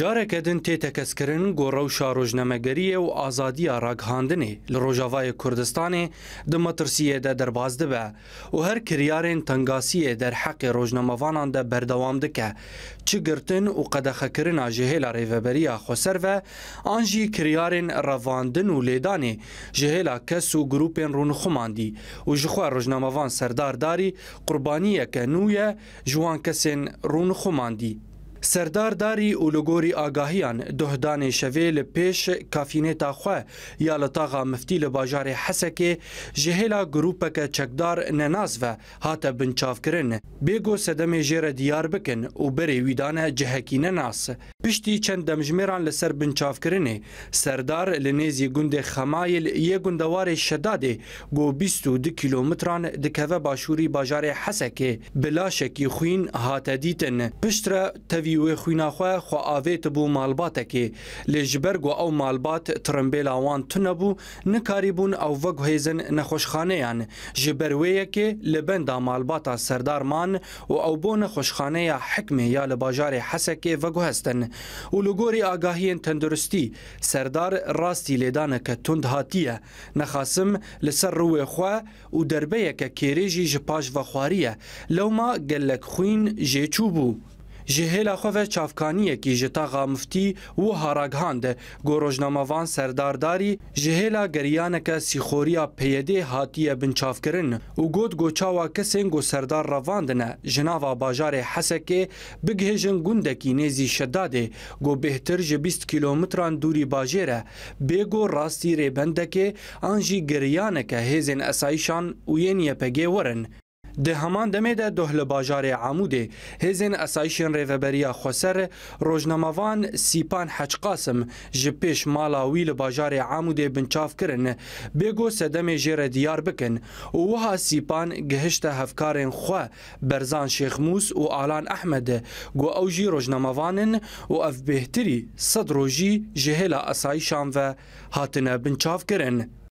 جارێکەدن تێتەکەسکردن گۆڕە و شارۆژنەمەگەریە و ئازادیە ڕاگهاندنێ لە ڕۆژاوای کوردستانێ دمەترسیەدە دەرباز دەبە و هەر کریارێن تەنگاسیە دەرحەقی ڕۆژنەمەواناندا بەردەوام دکە چ گرتن و قەدەخەکردن ژهێ لە ڕێڤەبەریە خۆسەرە ئانژی کریارێن ڕەڤاندن و لێدانێ ژهێلا کەس و گروپێن ڕوونخماندی و ژخوا ڕژنەمەوان سەردارداری قوربانیەکە نویە ژوان کەسێن ڕوونخماندی سردارداری اولوگوری آگاهیان دهدان شوی لپیش کافینتا خواه یا لطاقا مفتی لباجار حسکی جهیلا گروپک چکدار نناز و هات بنچاف کرن بیگو سدم جیر دیار بکن و بری ویدان جهکی نناس پشتی چند دمجمیران لسر بنچاف کرنه سردار لنیزی گند خمایل یه گندوار شداده گو 22 کیلومتران دکوه باشوری باجار حسکی بلاشکی خوین هات دیتن پشتر نوی و خویناخوا خو آوی تبو مالباته کې لجبرګ او مالبات ترمبیل اوان تنبو نکاریبون او وګ هیزن نخوشخانه یان جبروی کې لبندا مالباتا سردار مان او او بو نخوشخانه یا حکم یا لباجار حسکه وګ هستن او لګوري آگاهی تندرستی سردار راستی لیدانه ک تند هاتیه نخاسم لسر رو خو او دربه کې کېریږي جپاج وخواریه لو ما ګلک خوین جې چوبو ji hêla xwe ve çavkaniyekî ji taxa miftî û haraghand e. gorojnamavan serdardarî ji hêla geriyaneke sîxoriya PYD hatiye binçavkirin û got goçawa kesên got serdar ravandine ji nava bajarê Hesekê bigihêjin gundekî nêzî şedadê e. got bêhtir ji 20 kilometran dûrî bajêre bêgo rastî rêbendekê an jî geriyaneke hêzên esayîşan û yên YPG werin. د همان دمه د دهل بازار عمودی هزن اسایشن ریوبریا خسر روزناموان سیپان حج قاسم جپیش مالا ویل بازار عمودی بنچاف کرن بگو سدم جره دیار بکن او ها سیپان گهشت هفکارن خو برزان شیخ موس او آلان احمد گو او جی روزناموانن او اف بهتری صدروجی جهلا اسایشان و هاتنه بنچاف کرن